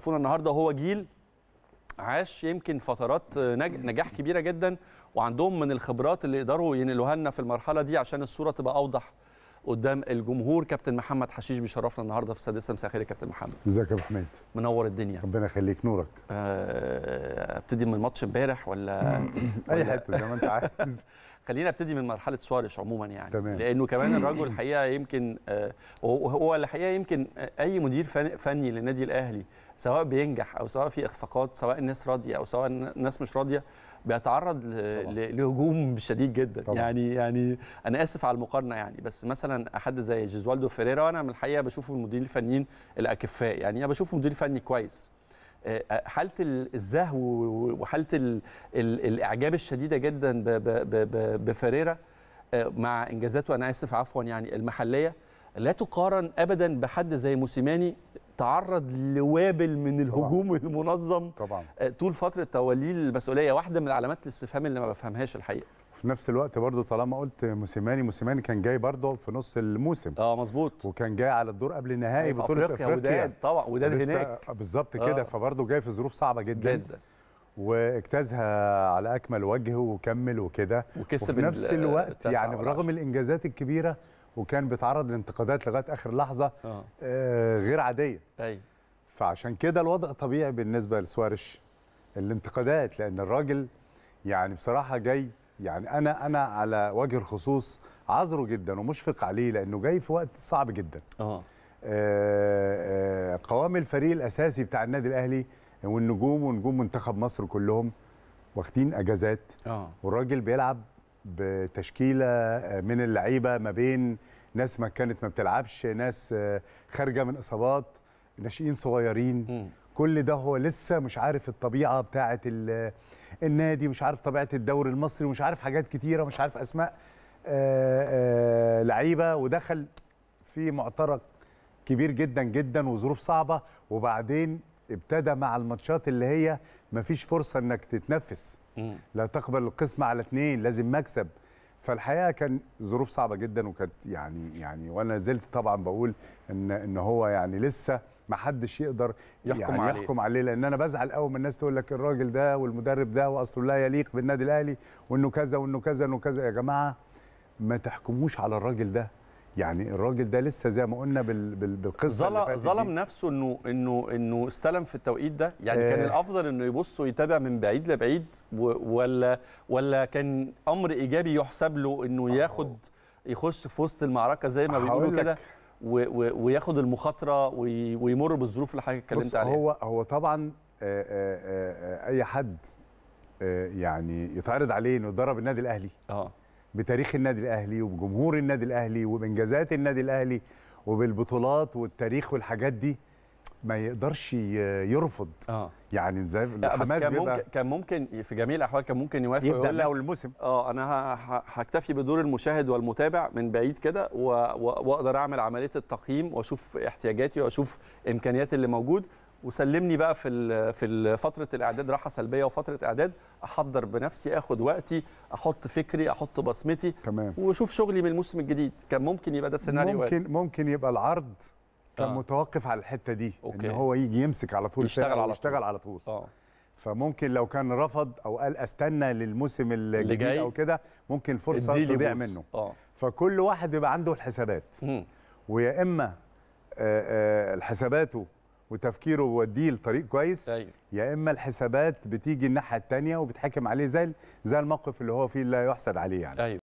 شوفونا النهارده هو جيل عاش يمكن فترات آه، نجاح كبيره جدا وعندهم من الخبرات اللي يقدروا ينقلوها لنا في المرحله دي عشان الصوره تبقى اوضح قدام الجمهور كابتن محمد حشيش بيشرفنا النهارده في السادسه مساء الخير يا كابتن محمد ازيك يا ابو حميد منور الدنيا ربنا يخليك نورك آه، ابتدي من ماتش امبارح ولا اي حته زي ما انت عايز خلينا ابتدي من مرحله سواريش عموما يعني تمام. لانه كمان الرجل الحقيقه يمكن آه، هو الحقيقه يمكن آه، اي مدير فني للنادي الاهلي سواء بينجح او سواء في اخفاقات سواء الناس راضيه او سواء الناس مش راضيه بيتعرض لهجوم شديد جدا طبعا. يعني يعني انا اسف على المقارنه يعني بس مثلا حد زي جيزوالدو فيريرا انا من الحقيقه بشوفه من المديرين الفنيين الاكفاء يعني انا بشوفه مدير فني كويس آه، آه، حاله الزهو وحاله الاعجاب الشديده جدا بفريرا آه، مع انجازاته انا اسف عفوا يعني المحليه لا تقارن ابدا بحد زي موسيماني تعرض لوابل من الهجوم طبعا. المنظم طبعا طول فتره توليه المسؤوليه واحده من علامات الاستفهام اللي ما بفهمهاش الحقيقه في نفس الوقت برضو طالما قلت موسيماني موسيماني كان جاي برضو في نص الموسم اه مظبوط وكان جاي على الدور قبل النهائي بطوله افريقيا, أفريقيا. وداد طبعا وداد هناك آه، بالظبط كده آه. فبرضه جاي في ظروف صعبه جدا جدا واجتازها على اكمل وجه وكمل وكده وكسب وفي نفس الوقت يعني برغم الانجازات الكبيره وكان بيتعرض لانتقادات لغايه اخر لحظه آه. آه غير عاديه ايوه فعشان كده الوضع طبيعي بالنسبه لسوارش الانتقادات لان الراجل يعني بصراحه جاي يعني انا انا على وجه الخصوص عذره جدا ومشفق عليه لانه جاي في وقت صعب جدا آه. آه،, اه قوام الفريق الاساسي بتاع النادي الاهلي والنجوم ونجوم منتخب مصر كلهم واخدين اجازات اه والراجل بيلعب بتشكيله من اللعيبه ما بين ناس ما كانت ما بتلعبش ناس خارجه من اصابات ناشئين صغيرين م. كل ده هو لسه مش عارف الطبيعه بتاعه النادي مش عارف طبيعه الدوري المصري ومش عارف حاجات كتيره مش عارف اسماء آه، آه، لعيبه ودخل في معترك كبير جدا جدا وظروف صعبه وبعدين ابتدى مع الماتشات اللي هي مفيش فرصه انك تتنفس لا تقبل القسمه على اثنين لازم مكسب فالحقيقه كان ظروف صعبه جدا وكانت يعني يعني وانا زلت طبعا بقول ان ان هو يعني لسه ما حدش يقدر يحكم يعني عليه يحكم عليه لان انا بزعل قوي من الناس تقول لك الراجل ده والمدرب ده واصله لا يليق بالنادي الاهلي وانه كذا وانه كذا وانه كذا يا جماعه ما تحكموش على الراجل ده يعني الراجل ده لسه زي ما قلنا بالقصه ظلم دي. نفسه انه انه انه استلم في التوقيت ده يعني آه كان الافضل انه يبص ويتابع من بعيد لبعيد ولا ولا كان امر ايجابي يحسب له انه ياخد يخش في وسط المعركه زي ما بيقولوا كده وياخد المخاطره ويمر بالظروف اللي حضرتك اتكلمت عليها هو هو طبعا اي حد يعني يتعرض عليه انه يدرب النادي الاهلي اه بتاريخ النادي الاهلي وبجمهور النادي الاهلي وبانجازات النادي الاهلي وبالبطولات والتاريخ والحاجات دي ما يقدرش يرفض آه. يعني زي حماس كان ممكن كان ممكن في جميع الاحوال كان ممكن يوافق يبدا له الموسم اه انا هكتفي بدور المشاهد والمتابع من بعيد كده واقدر اعمل عمليه التقييم واشوف احتياجاتي واشوف امكانياتي اللي موجود وسلمني بقى في في فتره الاعداد راحه سلبيه وفتره اعداد احضر بنفسي اخد وقتي احط فكري احط بصمتي تمام واشوف شغلي من الموسم الجديد كان ممكن يبقى ده سيناريو ممكن وقت. ممكن يبقى العرض كان آه. متوقف على الحته دي أوكي. ان هو يجي يمسك على طول يشتغل على يشتغل على طول آه. فممكن لو كان رفض او قال استنى للموسم الجديد او كده ممكن الفرصه تضيع منه آه. فكل واحد بيبقى عنده الحسابات ويا اما الحساباته آه، آه، وتفكيره بيوديه لطريق كويس أيوه. يا اما الحسابات بتيجي الناحيه الثانيه وبتحاكم عليه زي زي الموقف اللي هو فيه لا يحسد عليه يعني أيوة.